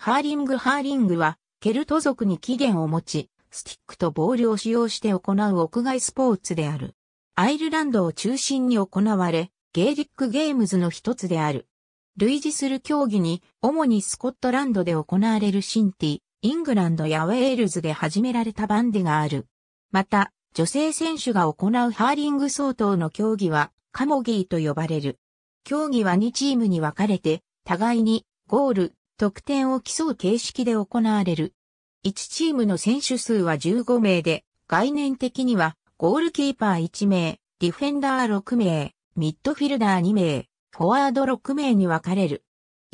ハーリングハーリングは、ケルト族に起源を持ち、スティックとボールを使用して行う屋外スポーツである。アイルランドを中心に行われ、ゲーリックゲームズの一つである。類似する競技に、主にスコットランドで行われるシンティ、イングランドやウェールズで始められたバンデがある。また、女性選手が行うハーリング相当の競技は、カモギーと呼ばれる。競技は2チームに分かれて、互いに、ゴール、得点を競う形式で行われる。1チームの選手数は15名で、概念的には、ゴールキーパー1名、ディフェンダー6名、ミッドフィルダー2名、フォワード6名に分かれる。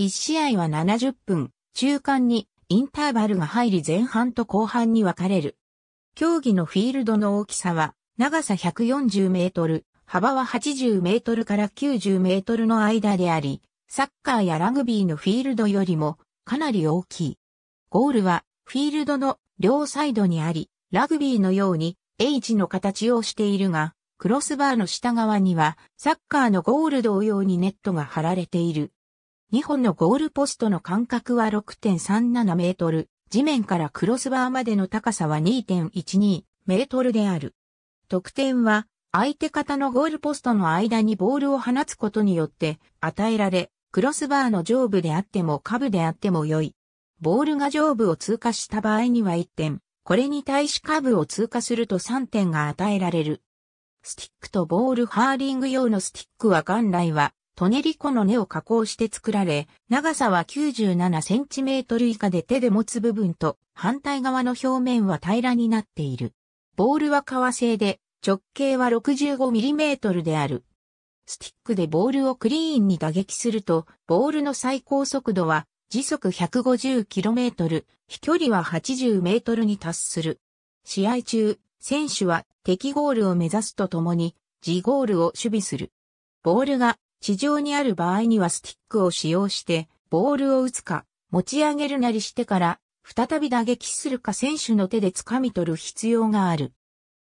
1試合は70分、中間にインターバルが入り前半と後半に分かれる。競技のフィールドの大きさは、長さ140メートル、幅は80メートルから90メートルの間であり、サッカーやラグビーのフィールドよりもかなり大きい。ゴールはフィールドの両サイドにあり、ラグビーのように H の形をしているが、クロスバーの下側にはサッカーのゴール同様にネットが張られている。2本のゴールポストの間隔は6.37メートル、地面からクロスバーまでの高さは2.12メートルである。得点は相手方のゴールポストの間にボールを放つことによって与えられ、クロスバーの上部であっても下部であっても良い。ボールが上部を通過した場合には1点、これに対し下部を通過すると3点が与えられる。スティックとボールハーリング用のスティックは元来は、トネリコの根を加工して作られ、長さは 97cm 以下で手で持つ部分と、反対側の表面は平らになっている。ボールは革製で、直径は 65mm である。スティックでボールをクリーンに打撃すると、ボールの最高速度は時速 150km、飛距離は 80m に達する。試合中、選手は敵ゴールを目指すとともに、自ゴールを守備する。ボールが地上にある場合にはスティックを使用して、ボールを打つか、持ち上げるなりしてから、再び打撃するか選手の手で掴み取る必要がある。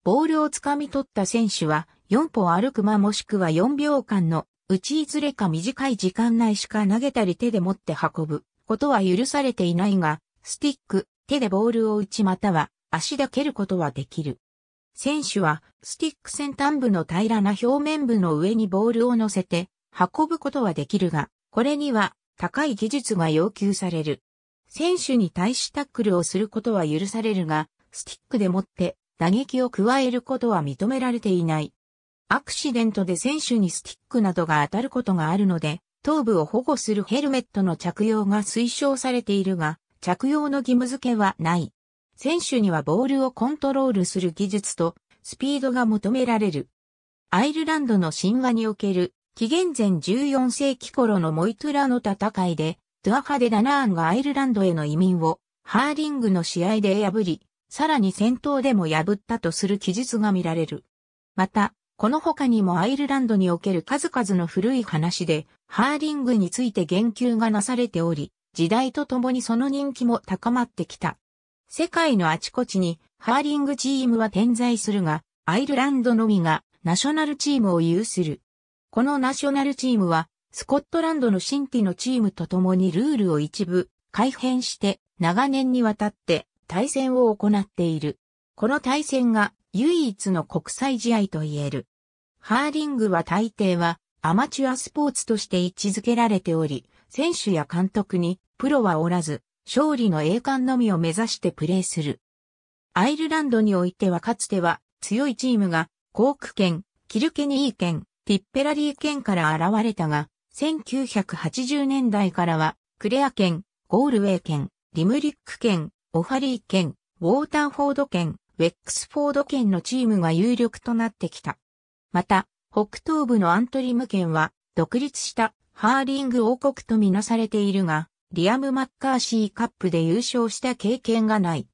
ボールを掴み取った選手は、4歩歩く間もしくは4秒間のうちいずれか短い時間内しか投げたり手で持って運ぶことは許されていないが、スティック、手でボールを打ちまたは足で蹴ることはできる。選手はスティック先端部の平らな表面部の上にボールを乗せて運ぶことはできるが、これには高い技術が要求される。選手に対しタックルをすることは許されるが、スティックでもって打撃を加えることは認められていない。アクシデントで選手にスティックなどが当たることがあるので、頭部を保護するヘルメットの着用が推奨されているが、着用の義務付けはない。選手にはボールをコントロールする技術とスピードが求められる。アイルランドの神話における紀元前14世紀頃のモイトゥラの戦いで、ドアハデ・ダナーンがアイルランドへの移民をハーリングの試合で破り、さらに戦闘でも破ったとする記述が見られる。また、この他にもアイルランドにおける数々の古い話で、ハーリングについて言及がなされており、時代とともにその人気も高まってきた。世界のあちこちにハーリングチームは点在するが、アイルランドのみがナショナルチームを有する。このナショナルチームは、スコットランドの新規のチームとともにルールを一部改変して長年にわたって対戦を行っている。この対戦が唯一の国際試合と言える。ハーリングは大抵はアマチュアスポーツとして位置づけられており、選手や監督にプロはおらず、勝利の栄冠のみを目指してプレーする。アイルランドにおいてはかつては強いチームがコーク県、キルケニー県、ティッペラリー県から現れたが、1980年代からはクレア県、ゴールウェイ県、リムリック県、オファリー県、ウォーターフォード県、ウェックスフォード県のチームが有力となってきた。また、北東部のアントリム県は、独立したハーリング王国とみなされているが、リアム・マッカーシーカップで優勝した経験がない。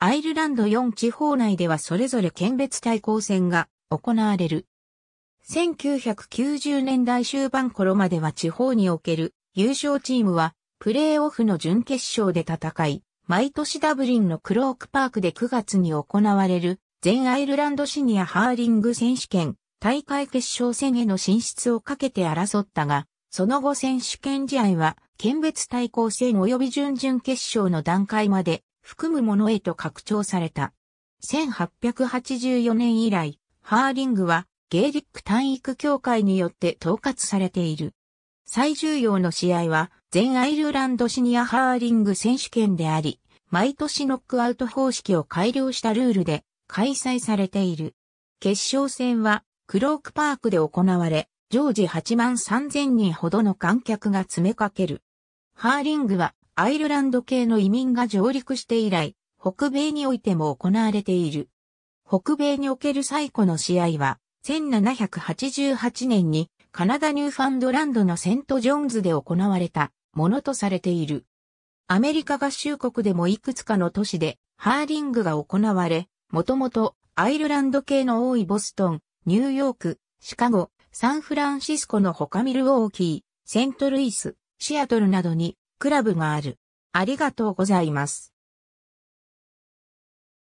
アイルランド4地方内ではそれぞれ県別対抗戦が行われる。1990年代終盤頃までは地方における優勝チームはプレーオフの準決勝で戦い、毎年ダブリンのクロークパークで9月に行われる全アイルランドシニアハーリング選手権大会決勝戦への進出をかけて争ったが、その後選手権試合は県別対抗戦及び準々決勝の段階まで含むものへと拡張された。1884年以来、ハーリングはゲーリック体育協会によって統括されている。最重要の試合は全アイルランドシニアハーリング選手権であり、毎年ノックアウト方式を改良したルールで開催されている。決勝戦はクロークパークで行われ、常時8万3000人ほどの観客が詰めかける。ハーリングはアイルランド系の移民が上陸して以来、北米においても行われている。北米における最古の試合は、1788年にカナダニューファンドランドのセントジョンズで行われたものとされている。アメリカ合衆国でもいくつかの都市でハーリングが行われ、もともとアイルランド系の多いボストン、ニューヨーク、シカゴ、サンフランシスコの他ミルウォーキー、セントルイス、シアトルなどにクラブがある。ありがとうございます。